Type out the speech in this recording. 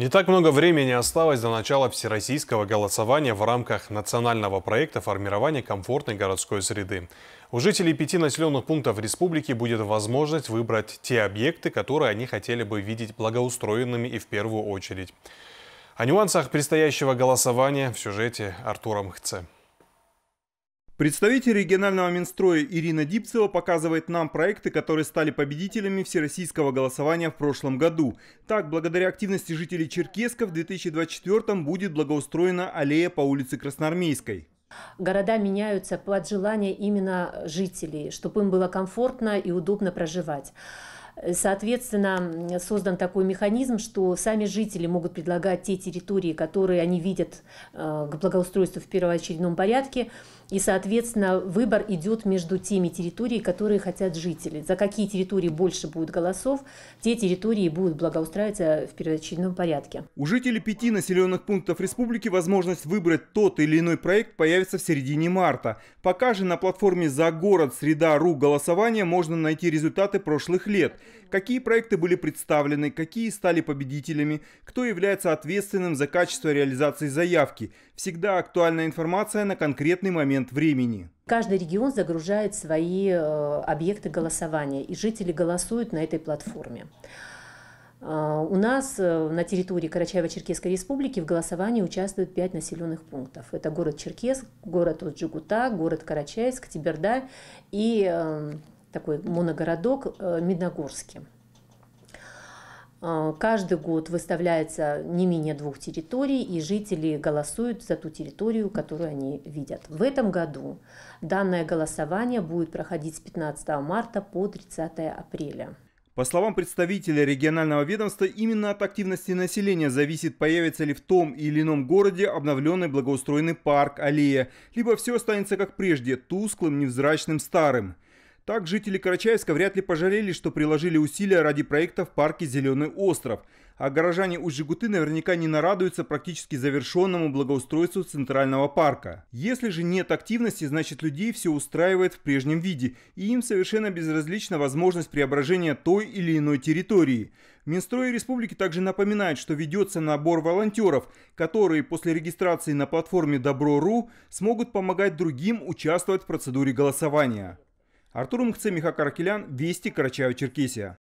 Не так много времени осталось до начала всероссийского голосования в рамках национального проекта формирования комфортной городской среды. У жителей пяти населенных пунктов республики будет возможность выбрать те объекты, которые они хотели бы видеть благоустроенными и в первую очередь. О нюансах предстоящего голосования в сюжете Артура Мхце. Представитель регионального Минстроя Ирина Дипцева показывает нам проекты, которые стали победителями всероссийского голосования в прошлом году. Так, благодаря активности жителей Черкеска в 2024 будет благоустроена аллея по улице Красноармейской. Города меняются под желание именно жителей, чтобы им было комфортно и удобно проживать. Соответственно, создан такой механизм, что сами жители могут предлагать те территории, которые они видят э, к благоустройству в первоочередном порядке, и, соответственно, выбор идет между теми территориями, которые хотят жители. За какие территории больше будет голосов, те территории будут благоустраиваться в первоочередном порядке. У жителей пяти населенных пунктов республики возможность выбрать тот или иной проект появится в середине марта. Пока же на платформе «За город. Среда, РУ голосование можно найти результаты прошлых лет. Какие проекты были представлены, какие стали победителями, кто является ответственным за качество реализации заявки. Всегда актуальная информация на конкретный момент времени. Каждый регион загружает свои э, объекты голосования, и жители голосуют на этой платформе. Э, у нас э, на территории Карачаево-Черкесской республики в голосовании участвуют пять населенных пунктов. Это город Черкес, город Джугута, город Карачаевск, Тиберда и эм, такой моногородок э, Медногорске. Э, каждый год выставляется не менее двух территорий, и жители голосуют за ту территорию, которую они видят. В этом году данное голосование будет проходить с 15 марта по 30 апреля. По словам представителя регионального ведомства, именно от активности населения зависит, появится ли в том или ином городе обновленный благоустроенный парк, аллея, либо все останется как прежде, тусклым, невзрачным, старым. Так жители Карачаевска вряд ли пожалели, что приложили усилия ради проекта в парке «Зеленый остров», а горожане Усть-Жигуты наверняка не нарадуются практически завершенному благоустройству Центрального парка. Если же нет активности, значит людей все устраивает в прежнем виде, и им совершенно безразлична возможность преображения той или иной территории. Минстрой Республики также напоминает, что ведется набор волонтеров, которые после регистрации на платформе Добро.ру смогут помогать другим участвовать в процедуре голосования. Артур Мгцеміха Каракілян вести Карачаєв Черкесия.